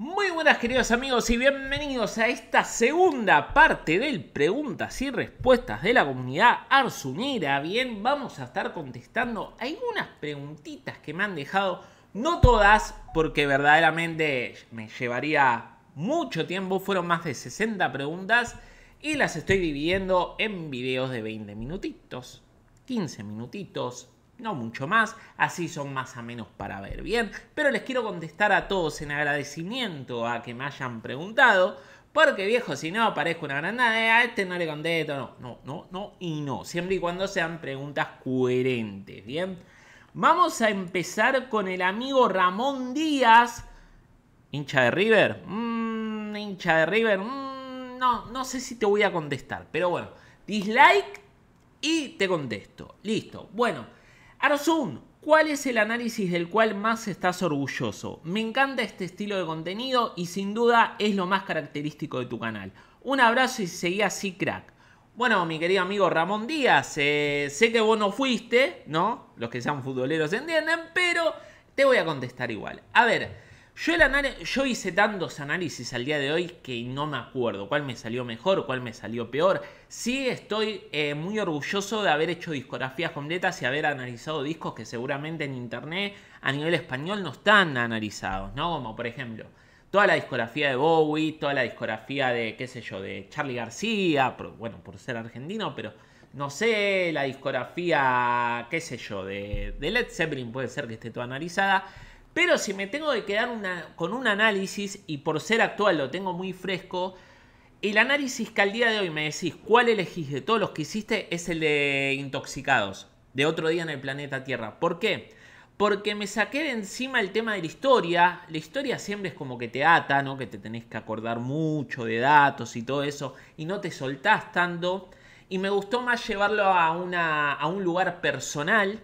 Muy buenas queridos amigos y bienvenidos a esta segunda parte del preguntas y respuestas de la comunidad arzuñera. Bien, vamos a estar contestando algunas preguntitas que me han dejado, no todas, porque verdaderamente me llevaría mucho tiempo, fueron más de 60 preguntas y las estoy dividiendo en videos de 20 minutitos, 15 minutitos, no mucho más, así son más o menos para ver bien, pero les quiero contestar a todos en agradecimiento a que me hayan preguntado, porque viejo, si no, parezco una granada, eh, a este no le contesto, no, no, no, no y no, siempre y cuando sean preguntas coherentes, ¿bien? Vamos a empezar con el amigo Ramón Díaz, hincha de River, mm, hincha de River, mm, no, no sé si te voy a contestar, pero bueno, dislike y te contesto, listo, bueno. Arzun, ¿cuál es el análisis del cual más estás orgulloso? Me encanta este estilo de contenido y sin duda es lo más característico de tu canal. Un abrazo y seguí así, crack. Bueno, mi querido amigo Ramón Díaz, eh, sé que vos no fuiste, ¿no? Los que sean futboleros entienden, pero te voy a contestar igual. A ver, yo, hice tantos análisis al día de hoy que no me acuerdo cuál me salió mejor, o cuál me salió peor. Sí estoy eh, muy orgulloso de haber hecho discografías completas y haber analizado discos que seguramente en internet a nivel español no están analizados, ¿no? Como por ejemplo, toda la discografía de Bowie, toda la discografía de, qué sé yo, de Charlie García, bueno, por ser argentino, pero no sé, la discografía, qué sé yo, de, de Led Zeppelin puede ser que esté toda analizada. Pero si me tengo que quedar con un análisis, y por ser actual lo tengo muy fresco, el análisis que al día de hoy me decís cuál elegís de todos los que hiciste es el de Intoxicados, de otro día en el planeta Tierra. ¿Por qué? Porque me saqué de encima el tema de la historia. La historia siempre es como que te ata, ¿no? Que te tenés que acordar mucho de datos y todo eso, y no te soltás tanto. Y me gustó más llevarlo a un lugar personal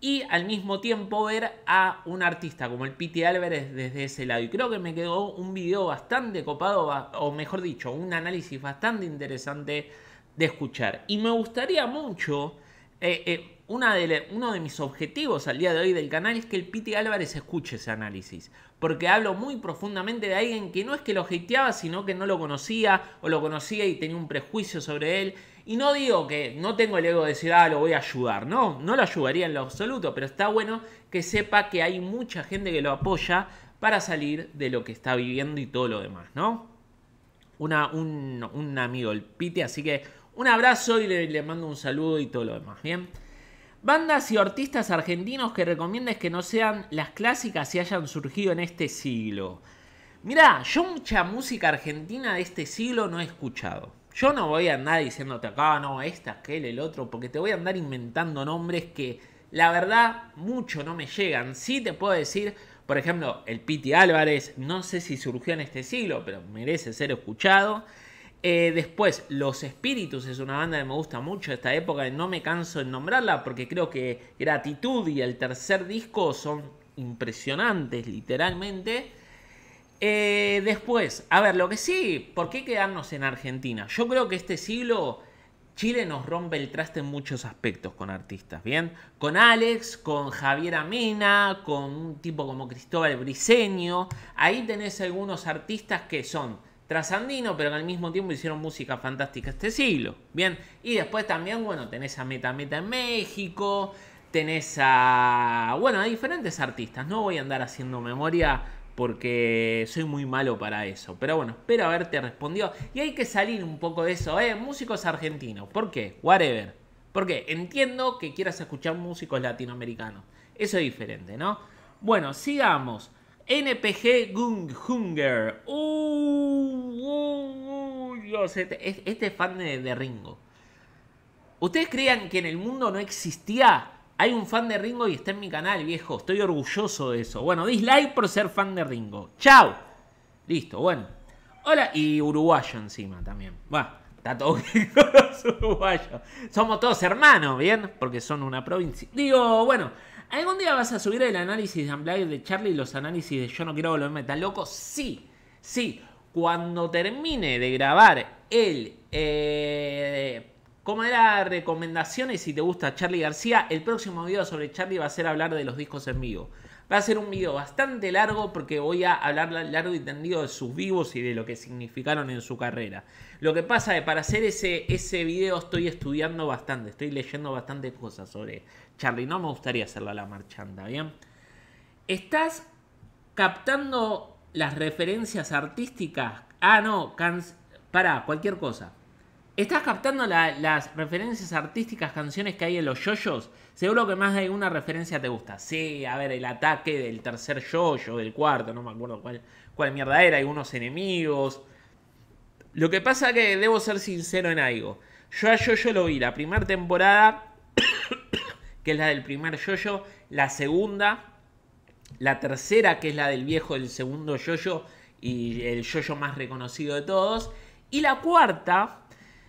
y al mismo tiempo ver a un artista como el Piti Álvarez desde ese lado. Y creo que me quedó un video bastante copado, o mejor dicho, un análisis bastante interesante de escuchar. Y me gustaría mucho, eh, eh, una de, uno de mis objetivos al día de hoy del canal es que el Piti Álvarez escuche ese análisis. Porque hablo muy profundamente de alguien que no es que lo hateaba, sino que no lo conocía, o lo conocía y tenía un prejuicio sobre él. Y no digo que no tengo el ego de decir, ah, lo voy a ayudar. No, no lo ayudaría en lo absoluto, pero está bueno que sepa que hay mucha gente que lo apoya para salir de lo que está viviendo y todo lo demás, ¿no? un, amigo, el Pite, así que un abrazo y le, mando un saludo y todo lo demás, ¿bien? Bandas y artistas argentinos que recomiendes que no sean las clásicas y hayan surgido en este siglo. Mirá, yo mucha música argentina de este siglo no he escuchado. Yo no voy a andar diciéndote acá, ah, no, esta, aquel, el otro, porque te voy a andar inventando nombres que la verdad mucho no me llegan. Sí te puedo decir, por ejemplo, el Piti Álvarez, no sé si surgió en este siglo, pero merece ser escuchado. Eh, después, Los Espíritus es una banda que me gusta mucho esta época, no me canso en nombrarla porque creo que Gratitud y el tercer disco son impresionantes, literalmente. Eh, después, a ver, lo que sí, ¿por qué quedarnos en Argentina? Yo creo que este siglo Chile nos rompe el traste en muchos aspectos con artistas, ¿bien? Con Alex, con Javier Amina con un tipo como Cristóbal Briseño. Ahí tenés algunos artistas que son trasandinos, pero que al mismo tiempo hicieron música fantástica este siglo, ¿bien? Y después también, bueno, tenés a Meta Meta en México, tenés a... Bueno, a diferentes artistas, no voy a andar haciendo memoria porque soy muy malo para eso. Pero bueno, espero haberte respondido. Y hay que salir un poco de eso, ¿eh? Músicos argentinos. ¿Por qué? Whatever. Porque entiendo que quieras escuchar músicos latinoamericanos. Eso es diferente, ¿no? Bueno, sigamos. NPG Gung Hunger. uy, uh, uh, uh, Dios, este, este fan de, de Ringo. ¿Ustedes creían que en el mundo no existía hay un fan de Ringo y está en mi canal, viejo. Estoy orgulloso de eso. Bueno, dislike por ser fan de Ringo. ¡Chao! Listo, bueno. Hola, y uruguayo encima también. Va, está todo Uruguayo. Somos todos hermanos, ¿bien? Porque son una provincia. Digo, bueno, ¿algún día vas a subir el análisis de Unplugged de Charlie y los análisis de Yo no quiero volverme tan loco? Sí, sí. Cuando termine de grabar el eh, como era recomendaciones, si te gusta Charlie García, el próximo video sobre Charlie va a ser hablar de los discos en vivo. Va a ser un video bastante largo porque voy a hablar largo y tendido de sus vivos y de lo que significaron en su carrera. Lo que pasa es que para hacer ese, ese video estoy estudiando bastante, estoy leyendo bastante cosas sobre Charlie. No me gustaría hacerlo a la marchanda, ¿bien? ¿Estás captando las referencias artísticas? Ah, no, para cualquier cosa. ¿Estás captando las referencias artísticas, canciones que hay en los yoyos? Seguro que más de una referencia te gusta. Sí, a ver, el ataque del tercer yoyo, del cuarto, no me acuerdo cuál, cuál mierda era, hay unos enemigos. Lo que pasa que debo ser sincero en algo. Yo a yoyo lo vi la primera temporada, que es la del primer yoyo, la segunda, la tercera, que es la del viejo, el segundo yoyo y el yoyo más reconocido de todos, y la cuarta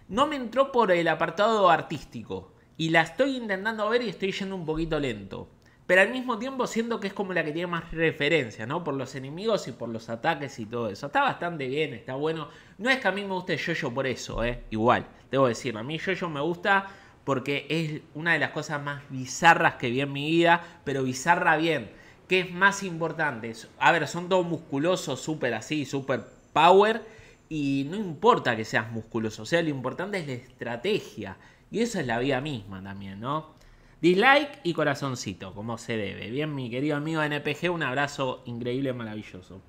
no me entró por el apartado artístico. Y la estoy intentando ver y estoy yendo un poquito lento. Pero al mismo tiempo siento que es como la que tiene más referencia, ¿no? Por los enemigos y por los ataques y todo eso. Está bastante bien, está bueno. No es que a mí me guste Jojo por eso, ¿eh? Igual, debo decirlo. A mí Jojo me gusta porque es una de las cosas más bizarras que vi en mi vida, pero bizarra bien. ¿Qué es más importante? A ver, son todos musculosos, súper así, súper power y no importa que seas musculoso, o sea, lo importante es la estrategia. Y eso es la vida misma también, ¿no? Dislike y corazoncito, como se debe. Bien, mi querido amigo NPG, un abrazo increíble, maravilloso.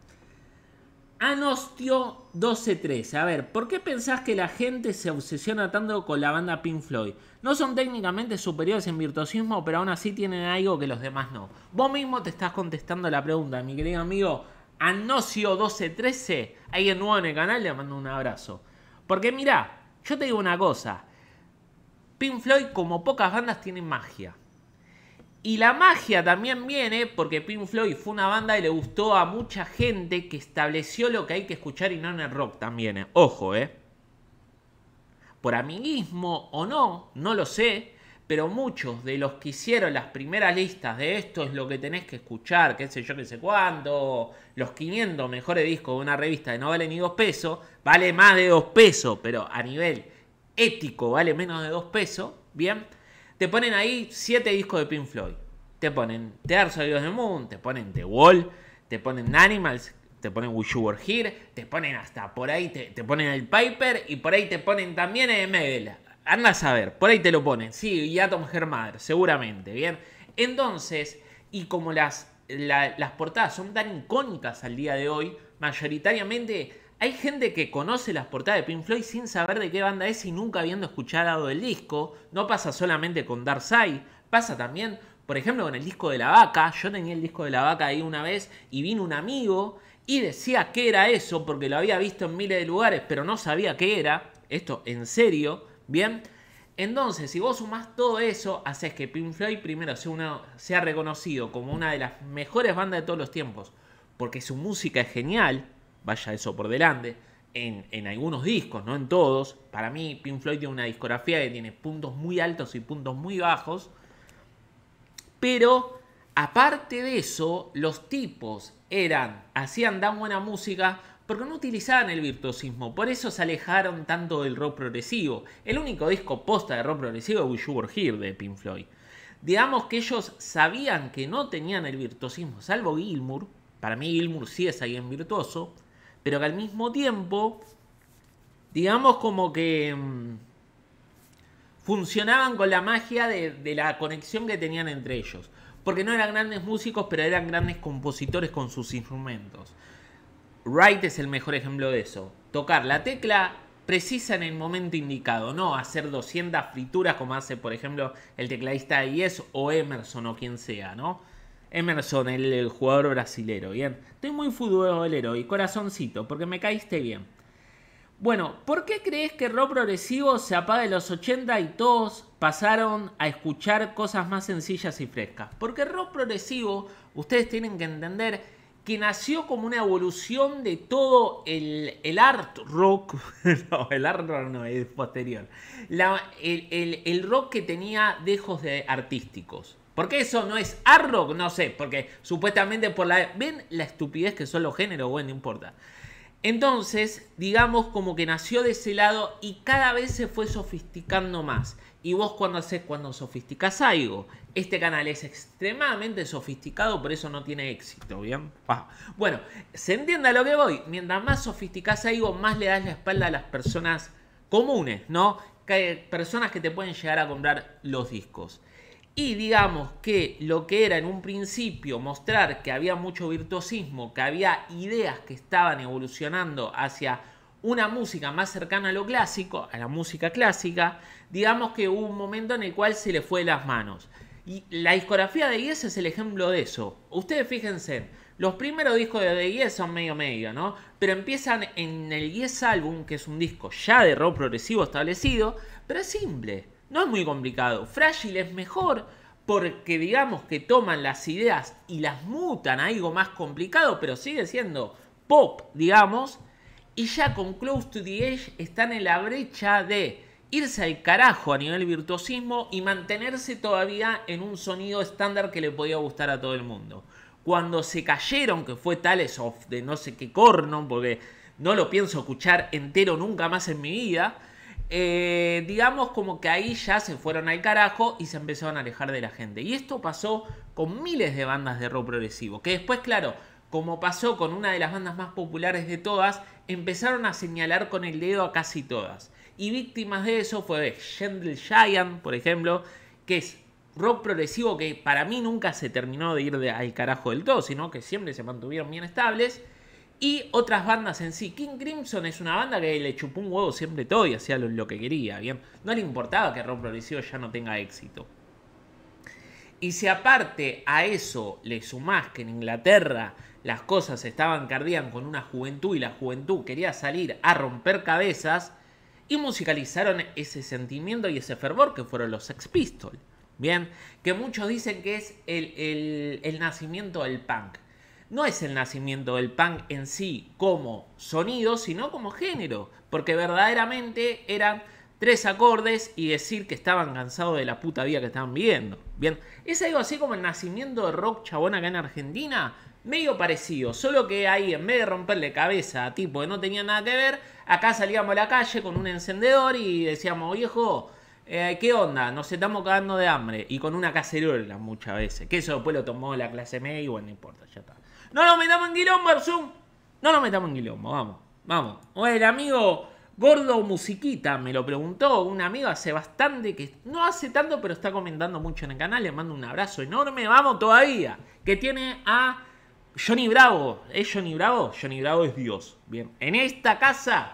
Anostio 1213. A ver, ¿por qué pensás que la gente se obsesiona tanto con la banda Pink Floyd? No son técnicamente superiores en virtuosismo, pero aún así tienen algo que los demás no. Vos mismo te estás contestando la pregunta, mi querido amigo a 1213 alguien nuevo en el canal, le mando un abrazo. Porque mira yo te digo una cosa. Pink Floyd, como pocas bandas, tiene magia. Y la magia también viene porque Pink Floyd fue una banda y le gustó a mucha gente que estableció lo que hay que escuchar y no en el rock también. Eh. Ojo, ¿eh? Por amiguismo o no, no lo sé pero muchos de los que hicieron las primeras listas de esto es lo que tenés que escuchar, qué sé yo, qué sé cuándo, los 500 mejores discos de una revista que no vale ni dos pesos, vale más de dos pesos, pero a nivel ético vale menos de dos pesos, bien, te ponen ahí siete discos de Pink Floyd, te ponen Terzo de Dios del Moon, te ponen The Wall, te ponen Animals, te ponen Wish You Were Here, te ponen hasta por ahí, te, ponen el Piper y por ahí te ponen también Emel. Anda a saber, por ahí te lo ponen. Sí, y Atom Hermader, seguramente, ¿bien? Entonces, y como las, las portadas son tan icónicas al día de hoy, mayoritariamente hay gente que conoce las portadas de Pink Floyd sin saber de qué banda es y nunca habiendo escuchado el disco. No pasa solamente con Dark Side, pasa también, por ejemplo, con el disco de la vaca. Yo tenía el disco de la vaca ahí una vez y vino un amigo y decía qué era eso porque lo había visto en miles de lugares, pero no sabía qué era. Esto en serio. Bien, entonces si vos sumás todo eso, haces que Pink Floyd primero sea, sea reconocido como una de las mejores bandas de todos los tiempos, porque su música es genial, vaya eso por delante, en, algunos discos, no en todos. Para mí, Pink Floyd tiene una discografía que tiene puntos muy altos y puntos muy bajos. Pero, aparte de eso, los tipos eran, hacían tan buena música porque no utilizaban el virtuosismo, por eso se alejaron tanto del rock progresivo. El único disco posta de rock progresivo es You Were Here de Pink Floyd. Digamos que ellos sabían que no tenían el virtuosismo, salvo Gilmour. Para mí Gilmour sí es alguien virtuoso, pero que al mismo tiempo, digamos como que mm, funcionaban con la magia de la conexión que tenían entre ellos. Porque no eran grandes músicos, pero eran grandes compositores con sus instrumentos. Wright es el mejor ejemplo de eso. Tocar la tecla precisa en el momento indicado, no hacer 200 frituras como hace, por ejemplo, el tecladista de IES o Emerson o quien sea, ¿no? Emerson, el, jugador brasilero, bien. Estoy muy futbolero y corazoncito, porque me caíste bien. Bueno, ¿por qué crees que rock progresivo se apaga en los 80 y todos pasaron a escuchar cosas más sencillas y frescas? Porque rock progresivo, ustedes tienen que entender, que nació como una evolución de todo el, art rock, no, el art rock no, es posterior, el, el, rock que tenía dejos de artísticos. porque eso no es art rock? No sé, porque supuestamente por la... ¿Ven la estupidez que son los géneros? Bueno, no importa. Entonces, digamos como que nació de ese lado y cada vez se fue sofisticando más. Y vos cuando haces, cuando sofisticas algo, este canal es extremadamente sofisticado, por eso no tiene éxito, ¿bien? Bueno, se entienda lo que voy. Mientras más sofisticas algo, más le das la espalda a las personas comunes, ¿no? personas que te pueden llegar a comprar los discos. Y digamos que lo que era en un principio mostrar que había mucho virtuosismo, que había ideas que estaban evolucionando hacia una música más cercana a lo clásico, a la música clásica, digamos que hubo un momento en el cual se le fue de las manos. Y la discografía de Yes es el ejemplo de eso. Ustedes fíjense, los primeros discos de e son medio medio, ¿no? Pero empiezan en el Yes álbum, que es un disco ya de rock progresivo establecido, pero es simple no es muy complicado. Frágil es mejor porque digamos que toman las ideas y las mutan a algo más complicado, pero sigue siendo pop, digamos. Y ya con Close to the Edge están en la brecha de irse al carajo a nivel virtuosismo y mantenerse todavía en un sonido estándar que le podía gustar a todo el mundo. Cuando se cayeron, que fue Tales of de no sé qué corno, porque no lo pienso escuchar entero nunca más en mi vida, eh, digamos como que ahí ya se fueron al carajo y se empezaron a alejar de la gente. Y esto pasó con miles de bandas de rock progresivo, que después, claro, como pasó con una de las bandas más populares de todas, empezaron a señalar con el dedo a casi todas. Y víctimas de eso fue Gentle Giant, por ejemplo, que es rock progresivo que para mí nunca se terminó de ir al carajo del todo, sino que siempre se mantuvieron bien estables y otras bandas en sí. King Crimson es una banda que le chupó un huevo siempre todo y hacía lo, que quería, ¿bien? No le importaba que rock progresivo ya no tenga éxito. Y si aparte a eso le sumás que en Inglaterra las cosas estaban cardían con una juventud y la juventud quería salir a romper cabezas, y musicalizaron ese sentimiento y ese fervor que fueron los Sex Pistols, ¿bien? Que muchos dicen que es el nacimiento del punk no es el nacimiento del punk en sí como sonido, sino como género, porque verdaderamente eran tres acordes y decir que estaban cansados de la puta vida que estaban viviendo. Bien, es algo así como el nacimiento de rock chabón acá en Argentina, medio parecido, solo que ahí en vez de romperle cabeza a tipo que no tenía nada que ver, acá salíamos a la calle con un encendedor y decíamos, viejo, eh, ¿qué onda? Nos estamos cagando de hambre y con una cacerola muchas veces, que eso después lo tomó la clase media y bueno, no importa, ya está. No lo metamos en quilombo, Arzum No lo metamos en quilombo, vamos. Vamos. O el amigo Gordo Musiquita me lo preguntó. Un amigo hace bastante que no hace tanto, pero está comentando mucho en el canal. Le mando un abrazo enorme. Vamos todavía. Que tiene a Johnny Bravo. ¿Es Johnny Bravo? Johnny Bravo es Dios. Bien. En esta casa,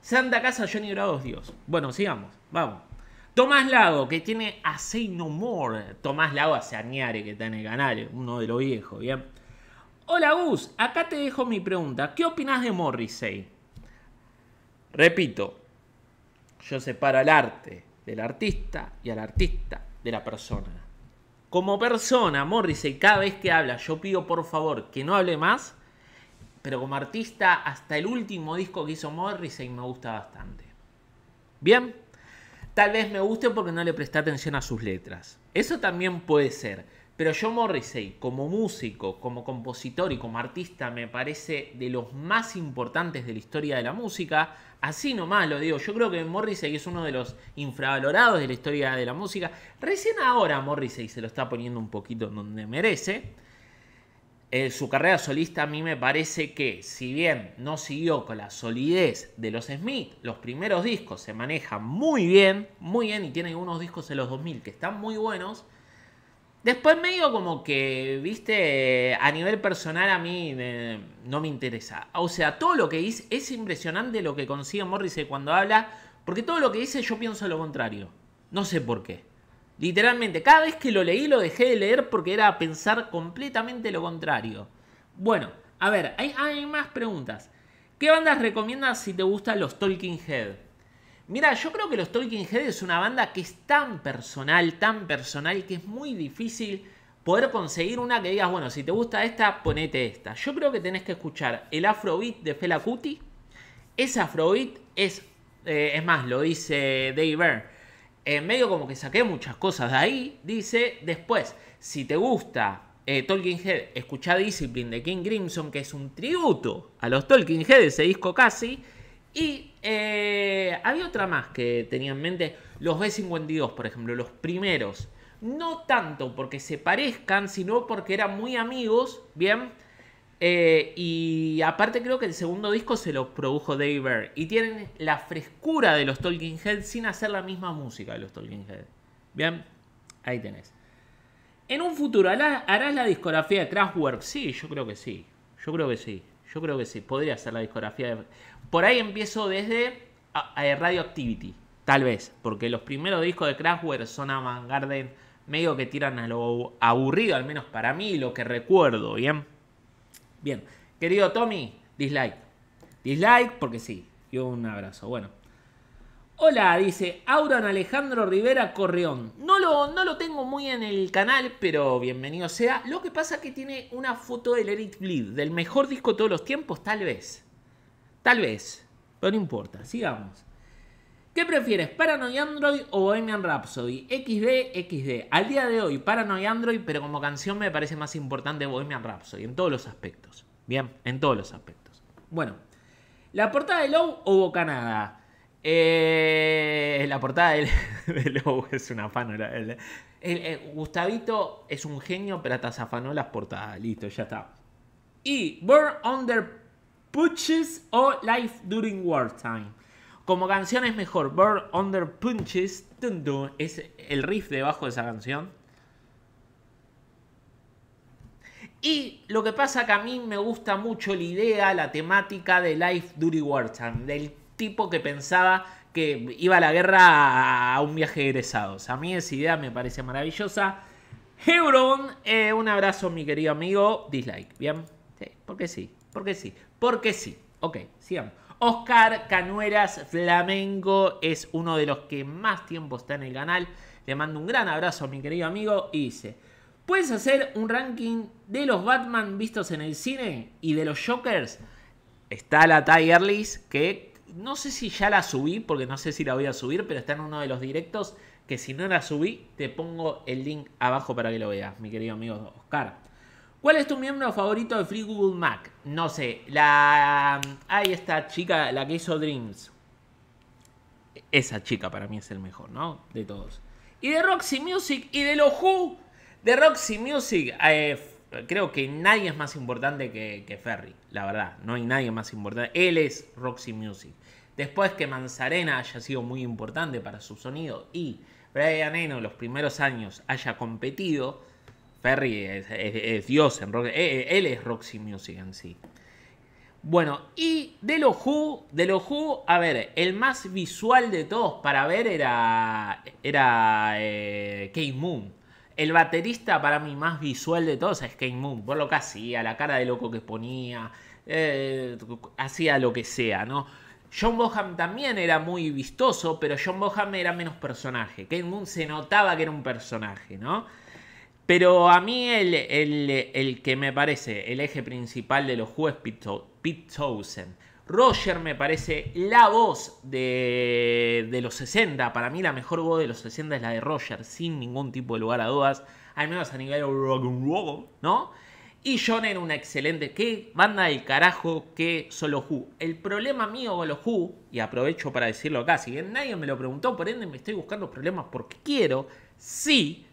Santa Casa, Johnny Bravo es Dios. Bueno, sigamos. Vamos. Tomás Lago, que tiene a Say No More. Tomás Lago hace Añare, que está en el canal, uno de los viejos, ¿bien? Hola Gus, acá te dejo mi pregunta. ¿Qué opinas de Morrissey? Repito, yo separo al arte del artista y al artista de la persona. Como persona, Morrissey, cada vez que habla, yo pido por favor que no hable más, pero como artista, hasta el último disco que hizo Morrissey me gusta bastante. Bien, tal vez me guste porque no le presté atención a sus letras. Eso también puede ser. Pero yo Morrissey, como músico, como compositor y como artista, me parece de los más importantes de la historia de la música. Así nomás lo digo. Yo creo que Morrissey es uno de los infravalorados de la historia de la música. Recién ahora Morrissey se lo está poniendo un poquito donde merece. Eh, su carrera solista a mí me parece que, si bien no siguió con la solidez de los Smith, los primeros discos se manejan muy bien, muy bien, y tienen unos discos en los 2000 que están muy buenos. Después me digo como que, viste, a nivel personal a mí no me interesa. O sea, todo lo que dice es impresionante lo que consigue Morrissey cuando habla, porque todo lo que dice yo pienso lo contrario. No sé por qué. Literalmente, cada vez que lo leí lo dejé de leer porque era pensar completamente lo contrario. Bueno, a ver, hay, más preguntas. ¿Qué bandas recomiendas si te gustan los Talking Head? Mira, yo creo que los Talking Heads es una banda que es tan personal, tan personal, que es muy difícil poder conseguir una que digas, bueno, si te gusta esta, ponete esta. Yo creo que tenés que escuchar el Afrobeat de Fela Kuti. Ese Afrobeat es, eh, es más, lo dice Dave Byrne, En medio como que saqué muchas cosas de ahí. Dice, después, si te gusta eh, Talking Head, escucha Discipline de King Crimson, que es un tributo a los Talking Head, ese disco casi. Y eh, había otra más que tenía en mente. Los B-52, por ejemplo, los primeros. No tanto porque se parezcan, sino porque eran muy amigos, ¿bien? Eh, y aparte creo que el segundo disco se lo produjo Dave Bear. Y tienen la frescura de los Talking Heads sin hacer la misma música de los Talking Heads. ¿Bien? Ahí tenés. En un futuro, ¿harás la discografía de Kraftwerk? Sí, yo creo que sí. Yo creo que sí. Yo creo que sí. Podría ser la discografía de... Por ahí empiezo desde eh, Radioactivity, tal vez, porque los primeros discos de Kraftwerk son avant Garden, medio que tiran a lo aburrido, al menos para mí, lo que recuerdo, ¿bien? Bien, querido Tommy, dislike. Dislike porque sí, y un abrazo, bueno. Hola, dice Auron Alejandro Rivera Correón. No lo, no lo tengo muy en el canal, pero bienvenido sea. Lo que pasa es que tiene una foto del Eric Bleed, del mejor disco de todos los tiempos, tal vez. Tal vez, pero no importa, sigamos. ¿Qué prefieres, Paranoid Android o Bohemian Rhapsody? XD, XD. Al día de hoy, Paranoid Android, pero como canción me parece más importante Bohemian Rhapsody, en todos los aspectos. Bien, en todos los aspectos. Bueno, ¿la portada de Low o Bocanada? Eh, la portada de, Low es una el Gustavito es un genio, pero hasta afanó las portadas. Listo, ya está. Y Burn Under Punches o Life During Wartime. Como canción es mejor Bird Under Punches. es el riff debajo de esa canción. Y lo que pasa que a mí me gusta mucho la idea, la temática de Life During Wartime. Del tipo que pensaba que iba a la guerra a un viaje de egresados. A mí esa idea me parece maravillosa. Hebron, eh, un abrazo mi querido amigo. Dislike, ¿bien? Sí, porque sí, porque sí. Porque sí. Ok, sigamos. Oscar Canueras Flamengo es uno de los que más tiempo está en el canal. Le mando un gran abrazo a mi querido amigo y dice, ¿puedes hacer un ranking de los Batman vistos en el cine y de los Jokers? Está la Tiger List que no sé si ya la subí, porque no sé si la voy a subir, pero está en uno de los directos que si no la subí, te pongo el link abajo para que lo veas, mi querido amigo Oscar. ¿Cuál es tu miembro favorito de Free Google Mac? No sé, la... Ahí esta chica, la que hizo Dreams. Esa chica para mí es el mejor, ¿no? De todos. Y de Roxy Music y de los Who. De Roxy Music, eh, creo que nadie es más importante que, que Ferry, la verdad. No hay nadie más importante. Él es Roxy Music. Después que Manzarena haya sido muy importante para su sonido y Brian Eno los primeros años haya competido, Perry es, Dios en rock. Eh, eh, él es Roxy Music en sí. Bueno, y de los Who, de Who, a ver, el más visual de todos para ver era, era eh, Kate Moon. El baterista para mí más visual de todos es Kate Moon, por lo que hacía, la cara de loco que ponía, hacía lo que sea, ¿no? John Boham también era muy vistoso, pero John Boham era menos personaje. Kate Moon se notaba que era un personaje, ¿no? Pero a mí el, el, que me parece el eje principal de los juegos Pete Roger me parece la voz de, los 60. Para mí la mejor voz de los 60 es la de Roger, sin ningún tipo de lugar a dudas. Al menos a nivel rock and roll, ¿no? Y John era una excelente... ¡Qué banda del carajo que solo El problema mío con los Who, y aprovecho para decirlo acá, si bien nadie me lo preguntó, por ende me estoy buscando problemas porque quiero, sí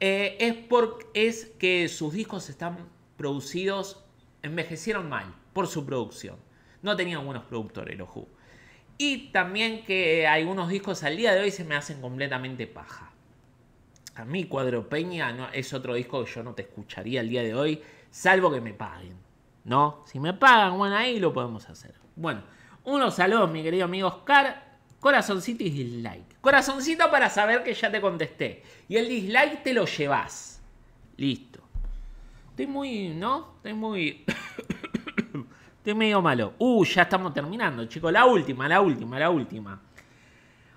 eh, es, porque es que sus discos están producidos, envejecieron mal por su producción. No tenían buenos productores, lo Y también que algunos discos al día de hoy se me hacen completamente paja. A mí Cuadro Peña es otro disco que yo no te escucharía al día de hoy, salvo que me paguen. ¿No? Si me pagan, bueno, ahí lo podemos hacer. Bueno, unos saludos, mi querido amigo Oscar. Corazoncito y dislike. Corazoncito para saber que ya te contesté. Y el dislike te lo llevas. Listo. Estoy muy, ¿no? Estoy muy... Estoy medio malo. Uh, ya estamos terminando, chicos. La última, la última, la última.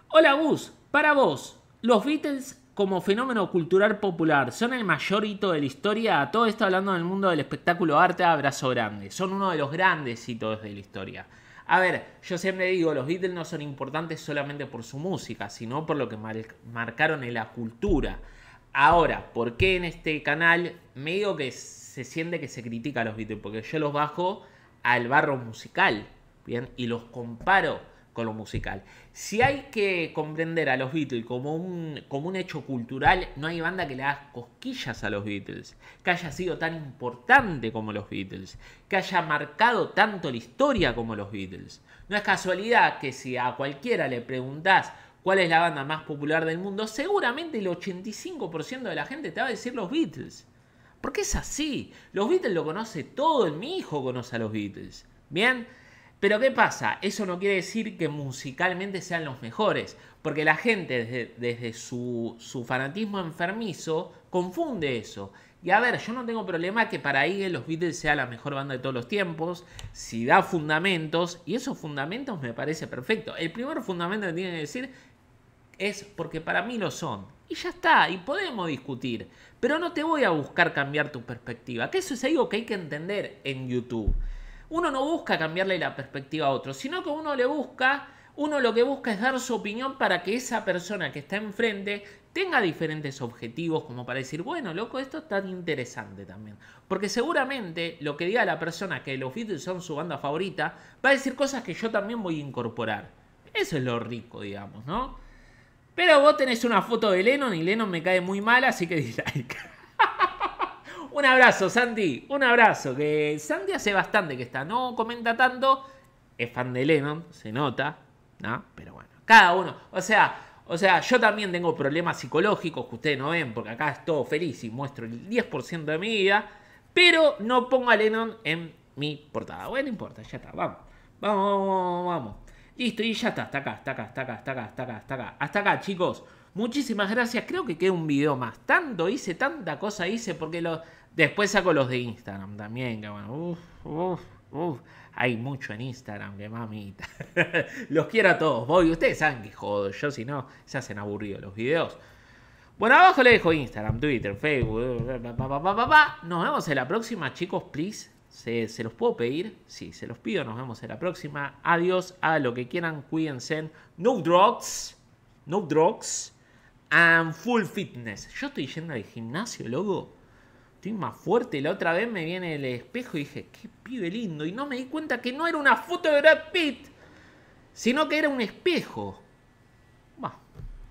Hola, Gus. Para vos, los Beatles como fenómeno cultural popular son el mayor hito de la historia. Todo esto hablando del mundo del espectáculo arte, abrazo grande. Son uno de los grandes hitos de la historia. A ver, yo siempre digo, los Beatles no son importantes solamente por su música, sino por lo que marcaron en la cultura. Ahora, ¿por qué en este canal me digo que se siente que se critica a los Beatles? Porque yo los bajo al barro musical, ¿bien? Y los comparo con lo musical. Si hay que comprender a los Beatles como un, como un hecho cultural, no hay banda que le haga cosquillas a los Beatles, que haya sido tan importante como los Beatles, que haya marcado tanto la historia como los Beatles. No es casualidad que si a cualquiera le preguntás cuál es la banda más popular del mundo, seguramente el 85% de la gente te va a decir los Beatles. Porque es así. Los Beatles lo conoce todo, mi hijo conoce a los Beatles. Bien, pero ¿qué pasa? Eso no quiere decir que musicalmente sean los mejores, porque la gente desde, su, fanatismo enfermizo confunde eso. Y a ver, yo no tengo problema que para Igel los Beatles sea la mejor banda de todos los tiempos, si da fundamentos, y esos fundamentos me parece perfecto. El primer fundamento que tienen que decir es porque para mí lo son. Y ya está, y podemos discutir, pero no te voy a buscar cambiar tu perspectiva, que eso es algo que hay que entender en YouTube uno no busca cambiarle la perspectiva a otro, sino que uno le busca, uno lo que busca es dar su opinión para que esa persona que está enfrente tenga diferentes objetivos como para decir, bueno, loco, esto es tan interesante también. Porque seguramente lo que diga la persona que los Beatles son su banda favorita, va a decir cosas que yo también voy a incorporar. Eso es lo rico, digamos, ¿no? Pero vos tenés una foto de Lennon y Lennon me cae muy mal, así que dislike. Un abrazo, Sandy. Un abrazo. Que Sandy hace bastante que está. No comenta tanto. Es fan de Lennon, se nota. ¿No? Pero bueno. Cada uno. O sea. O sea, yo también tengo problemas psicológicos que ustedes no ven, porque acá es todo feliz y muestro el 10% de mi vida, pero no pongo a Lennon en mi portada. Bueno, no importa, ya está, vamos. Vamos, vamos, vamos. Listo, y ya está, hasta acá, hasta acá, hasta acá, hasta acá, hasta acá, está acá, hasta acá, chicos. Muchísimas gracias, creo que queda un video más. Tanto hice, tanta cosa hice, porque los Después saco los de Instagram también, Hay mucho en Instagram, que mamita. los quiero a todos, voy. Ustedes saben que jodo yo, si no, se hacen aburridos los videos. Bueno, abajo les dejo Instagram, Twitter, Facebook. nos vemos en la próxima, chicos, please. Se, los puedo pedir? Sí, se los pido. Nos vemos en la próxima. Adiós a lo que quieran. Cuídense. No drugs. No drugs. And full fitness. Yo estoy yendo al gimnasio, loco estoy más fuerte. La otra vez me viene el espejo y dije, qué pibe lindo. Y no me di cuenta que no era una foto de Brad Pitt, sino que era un espejo. Bah,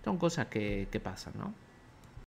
son cosas que, que pasan, ¿no?